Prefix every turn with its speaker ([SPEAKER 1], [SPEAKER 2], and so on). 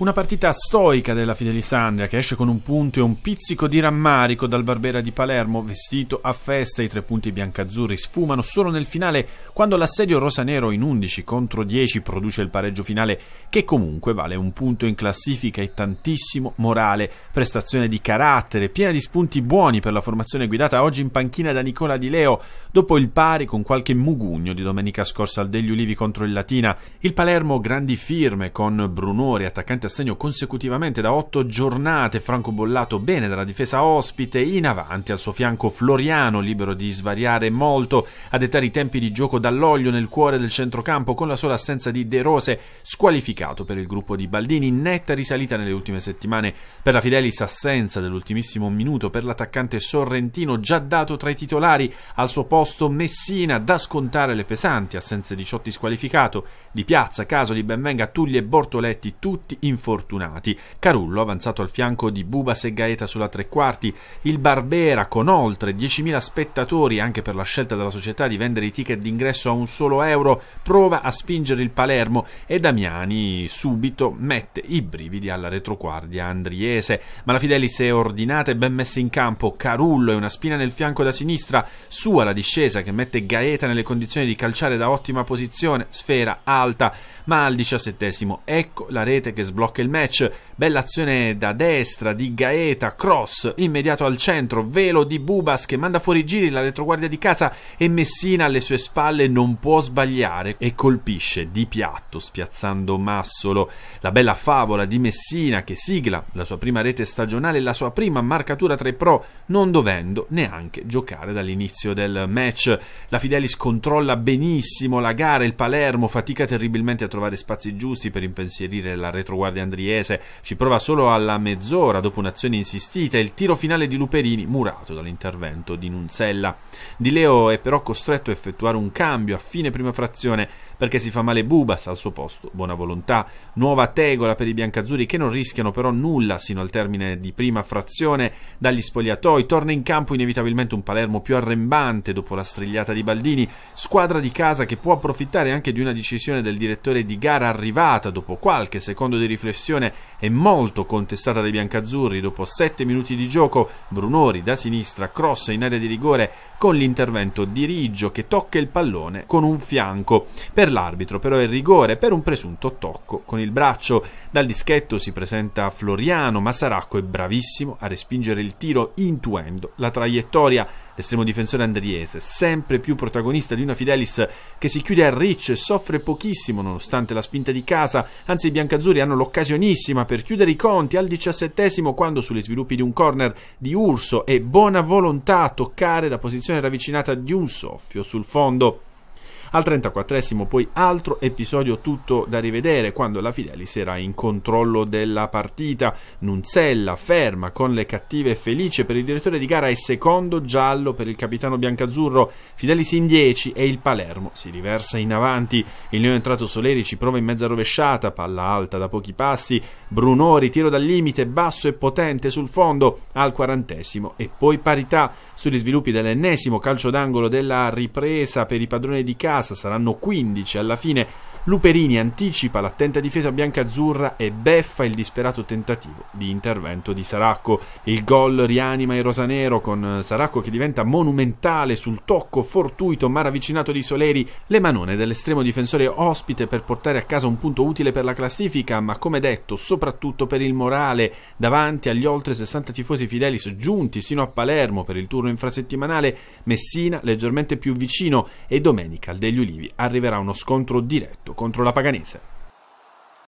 [SPEAKER 1] Una partita stoica della Fidelisandria che esce con un punto e un pizzico di rammarico dal Barbera di Palermo, vestito a festa. I tre punti biancazzurri sfumano solo nel finale, quando l'assedio rosanero in 11 contro 10 produce il pareggio finale, che comunque vale un punto in classifica e tantissimo morale. Prestazione di carattere, piena di spunti buoni per la formazione guidata oggi in panchina da Nicola Di Leo, dopo il pari con qualche mugugno di domenica scorsa al Degli Ulivi contro il Latina. Il Palermo grandi firme con Brunori, attaccante a segno consecutivamente da otto giornate, Franco bollato bene dalla difesa ospite, in avanti al suo fianco Floriano, libero di svariare molto, a dettare i tempi di gioco dall'olio nel cuore del centrocampo con la sola assenza di De Rose, squalificato per il gruppo di Baldini, netta risalita nelle ultime settimane per la Fidelis, assenza dell'ultimissimo minuto per l'attaccante sorrentino, già dato tra i titolari, al suo posto Messina, da scontare le pesanti assenze di Ciotti squalificato, di Piazza, Casoli, Benvenga, Tugli e Bortoletti, tutti in infortunati. Carullo avanzato al fianco di Bubas e Gaeta sulla tre quarti, il Barbera con oltre 10.000 spettatori anche per la scelta della società di vendere i ticket d'ingresso a un solo euro, prova a spingere il Palermo e Damiani subito mette i brividi alla retroguardia andriese. Ma la Fidelis è ordinata e ben messa in campo, Carullo è una spina nel fianco da sinistra, sua la discesa che mette Gaeta nelle condizioni di calciare da ottima posizione, sfera alta, ma al diciassettesimo ecco la rete che sblocca sblocca il match. Bella azione da destra di Gaeta, cross immediato al centro, velo di Bubas che manda fuori giri la retroguardia di casa e Messina alle sue spalle non può sbagliare e colpisce di piatto spiazzando Massolo. La bella favola di Messina che sigla la sua prima rete stagionale e la sua prima marcatura 3 pro non dovendo neanche giocare dall'inizio del match. La Fidelis controlla benissimo la gara, il Palermo fatica terribilmente a trovare spazi giusti per impensierire la retroguardia Guardia Andriese ci prova solo alla mezz'ora dopo un'azione insistita e il tiro finale di Luperini murato dall'intervento di Nunzella. Di Leo è però costretto a effettuare un cambio a fine prima frazione perché si fa male Bubas al suo posto, buona volontà, nuova tegola per i biancazzurri che non rischiano però nulla sino al termine di prima frazione dagli spogliatoi, torna in campo inevitabilmente un Palermo più arrembante dopo la strigliata di Baldini, squadra di casa che può approfittare anche di una decisione del direttore di gara arrivata dopo qualche secondo di riflessione riflessione è molto contestata dai biancazzurri. Dopo 7 minuti di gioco, Brunori da sinistra crossa in area di rigore con l'intervento di Riggio che tocca il pallone con un fianco. Per l'arbitro però è rigore per un presunto tocco con il braccio. Dal dischetto si presenta Floriano, ma Saracco è bravissimo a respingere il tiro intuendo la traiettoria l'estremo difensore andriese, sempre più protagonista di una Fidelis che si chiude a riccio e soffre pochissimo nonostante la spinta di casa, anzi i biancazzurri hanno l'occasionissima per chiudere i conti al diciassettesimo quando sulle sviluppi di un corner di Urso e buona volontà a toccare la posizione ravvicinata di un soffio sul fondo. Al 34esimo poi altro episodio tutto da rivedere quando la Fidelis era in controllo della partita. Nunzella ferma con le cattive felice per il direttore di gara e secondo giallo per il capitano biancazzurro. Fidelis in 10 e il Palermo si riversa in avanti. Il neoentrato Soleri ci prova in mezza rovesciata, palla alta da pochi passi. Brunori tiro dal limite basso e potente sul fondo al 40esimo e poi parità sugli sviluppi dell'ennesimo calcio d'angolo della ripresa per i padroni di casa casa, saranno 15 alla fine Luperini anticipa l'attenta difesa biancazzurra e beffa il disperato tentativo di intervento di Saracco. Il gol rianima il rosanero con Saracco che diventa monumentale sul tocco fortuito ma ravvicinato di Soleri, le manone dell'estremo difensore ospite per portare a casa un punto utile per la classifica, ma come detto, soprattutto per il morale davanti agli oltre 60 tifosi fidelis giunti sino a Palermo per il turno infrasettimanale, Messina leggermente più vicino e domenica al degli Ulivi arriverà uno scontro diretto contro la Paganese.